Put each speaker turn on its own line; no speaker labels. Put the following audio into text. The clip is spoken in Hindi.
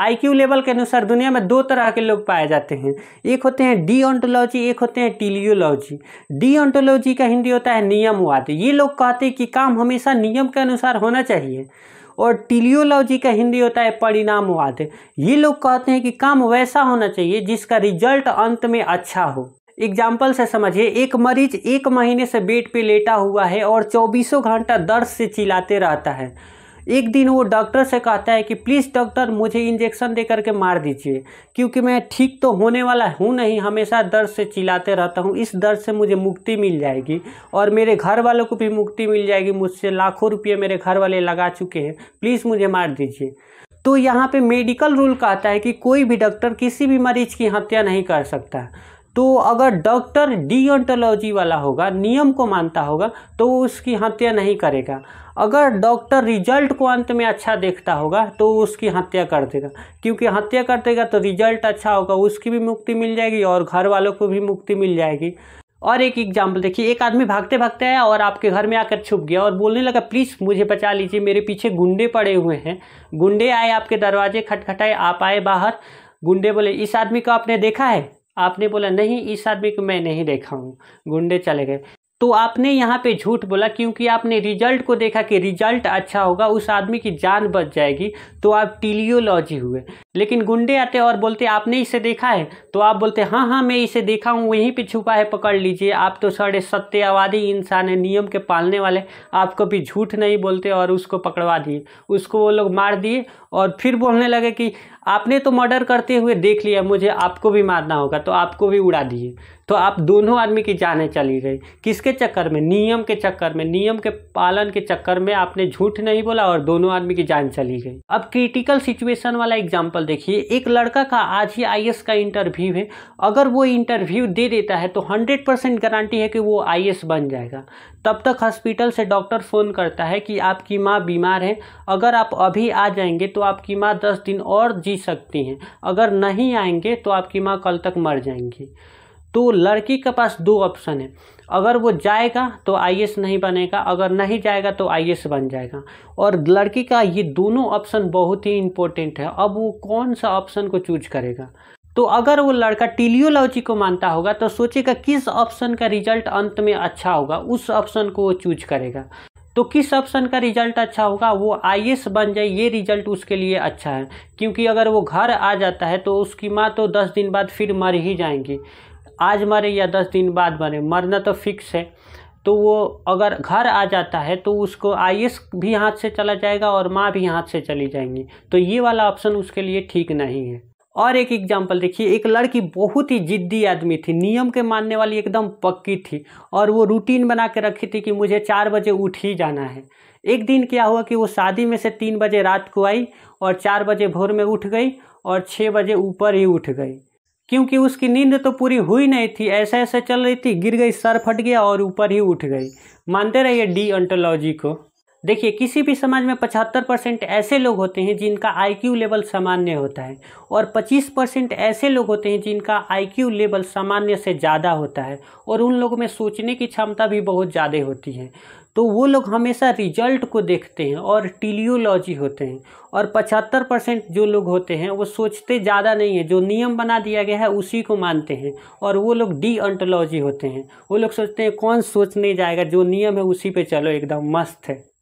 आईक्यू लेवल के अनुसार दुनिया में दो तरह के लोग पाए जाते हैं एक होते हैं डी ऑन्टोलॉजी एक होते हैं टीलियोलॉजी डी ऑन्टोलॉजी का हिंदी होता है नियमवाद ये लोग कहते हैं कि काम हमेशा नियम के अनुसार होना चाहिए और टीलियोलॉजी का हिंदी होता है परिणामवाद ये लोग कहते हैं कि काम वैसा होना चाहिए जिसका रिजल्ट अंत में अच्छा हो एग्जाम्पल से समझिए एक मरीज एक महीने से बेड पे लेटा हुआ है और चौबीसों घंटा दर्द से चिल्लाते रहता है एक दिन वो डॉक्टर से कहता है कि प्लीज़ डॉक्टर मुझे इंजेक्शन दे करके मार दीजिए क्योंकि मैं ठीक तो होने वाला हूँ नहीं हमेशा दर्द से चिल्लाते रहता हूँ इस दर्द से मुझे मुक्ति मिल जाएगी और मेरे घर वालों को भी मुक्ति मिल जाएगी मुझसे लाखों रुपये मेरे घर वाले लगा चुके हैं प्लीज़ मुझे मार दीजिए तो यहाँ पे मेडिकल रूल कहता है कि कोई भी डॉक्टर किसी भी मरीज की हत्या नहीं कर सकता तो अगर डॉक्टर डी वाला होगा नियम को मानता होगा तो उसकी हत्या नहीं करेगा अगर डॉक्टर रिजल्ट को अंत में अच्छा देखता होगा तो उसकी हत्या कर देगा क्योंकि हत्या कर देगा तो रिजल्ट अच्छा होगा उसकी भी मुक्ति मिल जाएगी और घर वालों को भी मुक्ति मिल जाएगी और एक एग्जाम्पल देखिए एक आदमी भागते भागते आया और आपके घर में आकर छुप गया और बोलने लगा प्लीज़ मुझे बचा लीजिए मेरे पीछे गुंडे पड़े हुए हैं गुंडे आए आपके दरवाजे खटखटाए आप आए बाहर गुंडे बोले इस आदमी को आपने देखा है आपने बोला नहीं इस आदमी को मैं नहीं देखा हूँ गुंडे चले गए तो आपने यहाँ पे झूठ बोला क्योंकि आपने रिजल्ट को देखा कि रिजल्ट अच्छा होगा उस आदमी की जान बच जाएगी तो आप टीलियोलॉजी हुए लेकिन गुंडे आते और बोलते आपने इसे देखा है तो आप बोलते हाँ हाँ मैं इसे देखा हूँ वहीं पे छुपा है पकड़ लीजिए आप तो सड़े सत्यवादी इंसान है नियम के पालने वाले आप कभी झूठ नहीं बोलते और उसको पकड़वा दिए उसको वो लोग मार दिए और फिर बोलने लगे कि आपने तो मर्डर करते हुए देख लिया मुझे आपको भी मारना होगा तो आपको भी उड़ा दिए तो आप दोनों आदमी की जानें चली गई किसके चक्कर में नियम के चक्कर में नियम के पालन के चक्कर में आपने झूठ नहीं बोला और दोनों आदमी की जान चली गई अब क्रिटिकल सिचुएशन वाला एग्जाम्पल देखिए एक लड़का का आज ही आई का इंटरव्यू है अगर वो इंटरव्यू दे देता है तो हंड्रेड गारंटी है कि वो आई बन जाएगा तब तक हॉस्पिटल से डॉक्टर फ़ोन करता है कि आपकी माँ बीमार है अगर आप अभी आ जाएंगे तो आपकी माँ दस दिन और जी सकती हैं अगर नहीं आएंगे तो आपकी माँ कल तक मर जाएंगी तो लड़की के पास दो ऑप्शन है अगर वो जाएगा तो आई नहीं बनेगा अगर नहीं जाएगा तो आई बन जाएगा और लड़की का ये दोनों ऑप्शन बहुत ही इम्पोर्टेंट है अब वो कौन सा ऑप्शन को चूज करेगा तो अगर वो लड़का टीलियोलॉजी को मानता होगा तो सोचेगा किस ऑप्शन का रिजल्ट अंत में अच्छा होगा उस ऑप्शन को वो चूज करेगा तो किस ऑप्शन का रिजल्ट अच्छा होगा वो आई बन जाए ये रिजल्ट उसके लिए अच्छा है क्योंकि अगर वो घर आ जाता है तो उसकी माँ तो दस दिन बाद फिर मर ही जाएंगी आज मरे या दस दिन बाद मरे मरना तो फिक्स है तो वो अगर घर आ जाता है तो उसको आई भी हाथ से चला जाएगा और माँ भी हाथ से चली जाएंगी तो ये वाला ऑप्शन उसके लिए ठीक नहीं है और एक एग्जाम्पल देखिए एक लड़की बहुत ही जिद्दी आदमी थी नियम के मानने वाली एकदम पक्की थी और वो रूटीन बना के रखी थी कि मुझे चार बजे उठ ही जाना है एक दिन क्या हुआ कि वो शादी में से तीन बजे रात को आई और चार बजे भोर में उठ गई और छः बजे ऊपर ही उठ गई क्योंकि उसकी नींद तो पूरी हुई नहीं थी ऐसे ऐसे चल रही थी गिर गई सर फट गया और ऊपर ही उठ गई मानते रहिए डी अंटोलॉजी को देखिए किसी भी समाज में 75 परसेंट ऐसे लोग होते हैं जिनका आईक्यू लेवल सामान्य होता है और 25 परसेंट ऐसे लोग होते हैं जिनका आईक्यू लेवल सामान्य से ज़्यादा होता है और उन लोगों में सोचने की क्षमता भी बहुत ज़्यादा होती है तो वो लोग हमेशा रिजल्ट को देखते हैं और टीलियोलॉजी होते हैं और पचहत्तर परसेंट जो लोग होते हैं वो सोचते ज़्यादा नहीं है जो नियम बना दिया गया है उसी को मानते हैं और वो लोग डी अंटोलॉजी होते हैं वो लोग सोचते हैं कौन सोच नहीं जाएगा जो नियम है उसी पे चलो एकदम मस्त है